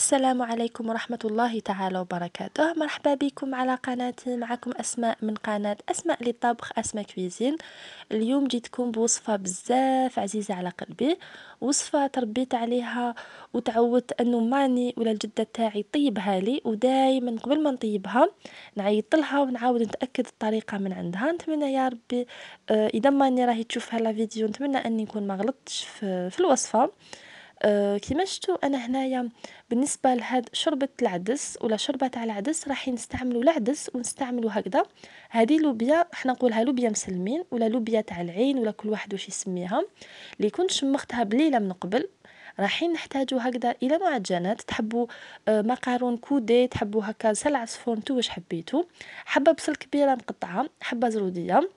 السلام عليكم ورحمة الله تعالى وبركاته مرحبا بكم على قناتي معكم أسماء من قناة أسماء للطبخ أسماء كويزين اليوم جيتكم بوصفة بزاف عزيزة على قلبي وصفة تربيت عليها وتعودت أنه ماني ولا الجدة تاعي طيبها لي ودايما قبل ما نطيبها نعيط لها ونعاود نتأكد الطريقة من عندها نتمنى يا ربي آه، إذا ماني راهي تشوف هلا فيديو نتمنى أني نكون ما غلطتش في, في الوصفة آه، كيما شفتوا انا هنايا بالنسبه لهاد شربه العدس ولا شربه تاع العدس راح نستعملوا العدس ونستعملوا هكذا هذه لوبيا حنا نقولها لوبيا مسلمين ولا لوبيا تاع العين ولا كل واحد واش يسميها اللي كنت شمختها بليله من قبل راحين نحتاجوا هكذا الى معجنات تحبوا آه، مقارون كودي تحبوا هكا سلعه عصفور نتو واش حبيتو حبه بصل كبيره مقطعه حبه زروديه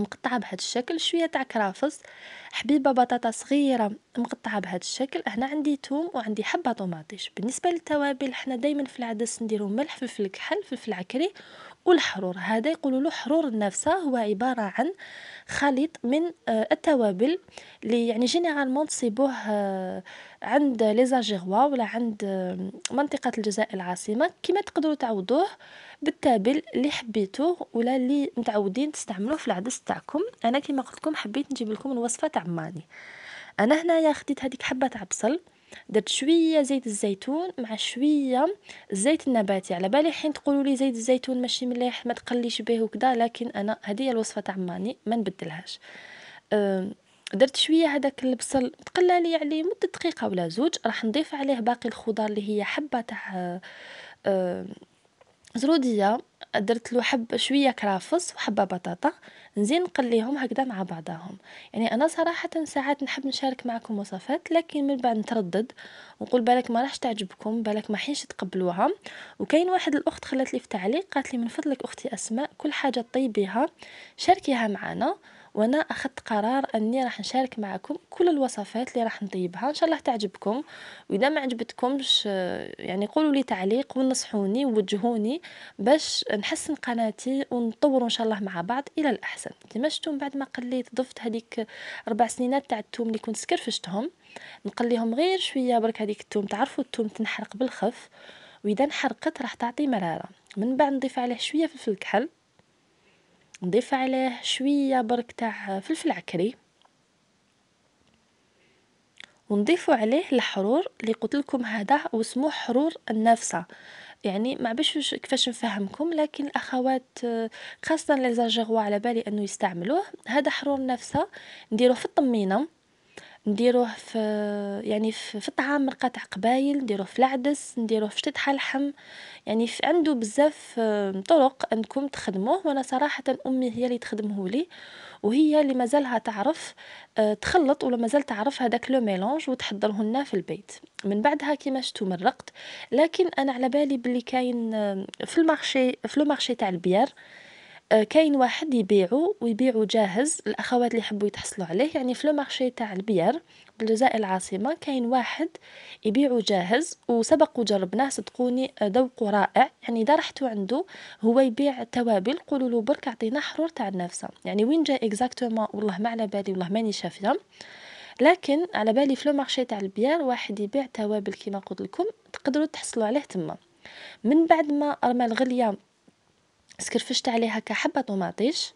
مقطعه بهذا الشكل شويه تاع كرافس حبيبه بطاطا صغيره مقطعه بهذا الشكل هنا عندي توم وعندي حبه طوماطيش بالنسبه للتوابل حنا دائما في العدس نديرو ملح فلفل كحل فلفل عكري والحرور هذا يقولوا له حرور النافسة هو عبارة عن خليط من آه، التوابل اللي يعني جينيرالمون تصيبوه آه، عند ليزاجيغوا ولا عند منطقة الجزائر العاصمة كما تقدروا تعوضوه بالتابل اللي حبيتوه ولا اللي متعودين تستعملوه في العدس تاعكم انا كما قلت لكم حبيت نجيب لكم الوصفة تاع ماني انا هنايا خديت هذيك حبة عبصل درت شويه زيت الزيتون مع شويه الزيت النباتي على بالي حين تقولوا لي زيت الزيتون ماشي مليح ما تقليش به وكذا لكن انا هذه هي الوصفه تاع ماني ما نبدلهاش درت شويه هذاك البصل تقلى لي يعني مده دقيقه ولا زوج راح نضيف عليه باقي الخضار اللي هي حبه تاع زروديه درت له حبه شويه كرافس وحبه بطاطا نزيد نقليهم هكذا مع بعضهم يعني انا صراحه ساعات نحب نشارك معكم وصفات لكن من بعد نتردد ونقول بالك ما راحش تعجبكم بالك ما حينش تقبلوها وكاين واحد الاخت خلات لي في تعليق قالت لي من فضلك اختي اسماء كل حاجه طيبيها شاركيها معنا وانا اخذت قرار اني راح نشارك معكم كل الوصفات اللي راح نطيبها ان شاء الله تعجبكم واذا ما عجبتكمش يعني قولوا لي تعليق ونصحوني ووجهوني باش نحسن قناتي ونطور ان شاء الله مع بعض الى الاحسن كما شفتوا بعد ما قليت ضفت هذيك ربع سنينات تاع الثوم اللي كنت سكرفشتهم نقليهم غير شويه برك هذيك الثوم تعرفوا الثوم تنحرق بالخف واذا انحرقت راح تعطي مراره من بعد نضيف عليه شويه فلفل كحل نضيف عليه شوية برك تاع فلفل عكري ونضيف عليه الحرور اللي قلت لكم هذا واسمه حرور النفسه يعني ما باش كيفاش نفهمكم لكن الاخوات خاصه لي على بالي انه يستعملوه هذا حرور نافسه نديروه في الطمينه نديروه في يعني في الطعام نقطع قبايل نديروه في العدس نديروه في شطيط حلحم يعني في عنده بزاف طرق انكم تخدموه وانا صراحه امي هي اللي تخدمه لي وهي اللي مازالها تعرف آه، تخلط ولا مازال تعرف هذاك لو ميلونج وتحضره لنا في البيت من بعدها كيما شتو مرقت لكن انا على بالي بلي كاين في المارشي في لو مارشي تاع البيار آه، كاين واحد يبيعو ويبيعو جاهز الاخوات اللي يحبوا يتحصلوا عليه يعني في مارشي تاع البيار بالجزائر العاصمه كاين واحد يبيعو جاهز وسبق وجربناه صدقوني آه، ذوقه رائع يعني اذا رحتوا عنده هو يبيع توابل قولوا له برك اعطينا حرور تاع النافسه يعني وين جا اكزاكتومون والله ما على بالي والله ماني شافيه لكن على بالي في لو مارشي تاع البيار واحد يبيع توابل كيما قلت لكم تقدروا تحصلوا عليه تما من بعد ما رمى الغليه سكرفشت عليه هكا حبه طوماطيش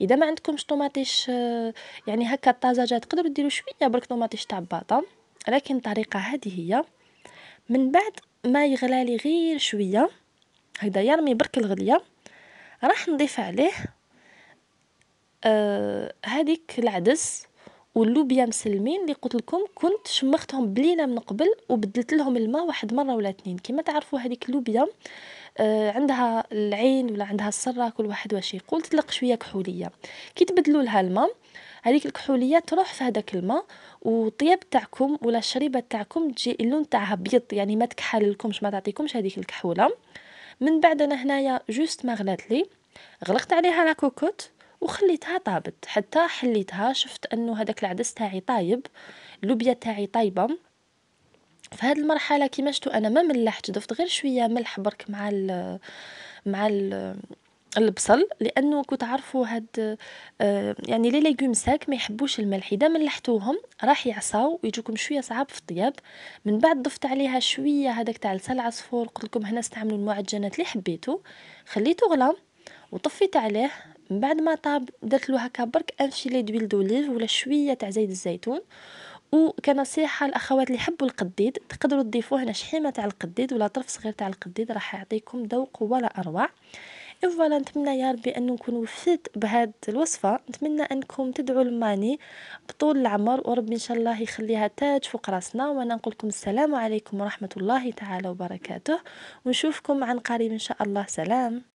اذا ما عندكمش طوماطيش آه، يعني هكا الطازجة تقدروا ديروا شويه برك طوماطيش تاع باطا لكن الطريقه هذه هي من بعد ما يغلالي غير شويه هكذا يرمي برك الغليه راح نضيف عليه آه هذيك العدس واللوبيا مسلمين اللي قلت لكم كنت شمختهم بلينا من قبل وبدلت لهم الماء واحد مره ولا اتنين كما تعرفوا هذيك اللوبيا آه، عندها العين ولا عندها السرة كل واحد واش يقول تطلق شويه كحوليه كي تبدلوا لها الماء هذيك الكحوليه تروح في هذاك الماء والطياب تاعكم ولا الشريبه تاعكم تجي اللون تاعها بيض يعني ما تكحل لكمش ما تعطيكمش هذيك الكحوله من بعد انا هنايا جوست ما غلات لي غلقت عليها لا كوكوت وخليتها طابت حتى حليتها شفت انه هذاك العدس تاعي طايب اللوبيا تاعي طايبه في هذه المرحله كيما شفتوا انا ما ملحت ضفت غير شويه ملح برك مع الـ مع الـ البصل لانه كنت عارفه هاد آه، يعني لي ليغوم ساك ما يحبوش الملح اذا ملحتوهم راح يعصاو ويجوكم شويه صعاب في الطياب من بعد ضفت عليها شويه هذاك تاع لسان العصفور قلت لكم هنا استعملوا المعجنات اللي حبيتو خليته غلا وطفيت عليه من بعد ما طاب درت له هكا برك انفيلي دويل دوليف ولا شويه تاع زيت الزيتون وكنصيحه الاخوات اللي يحبوا القديد تقدروا تضيفوه هنا شحيمه تاع القديد ولا طرف صغير تاع القديد راح يعطيكم ذوق ولا اروع فوالا نتمنى يا ربي ان نكون وفيت بهاد الوصفه نتمنى انكم تدعوا الماني بطول العمر وربي ان شاء الله يخليها تاج فوق راسنا وانا نقول لكم السلام عليكم ورحمه الله تعالى وبركاته ونشوفكم عن قريب ان شاء الله سلام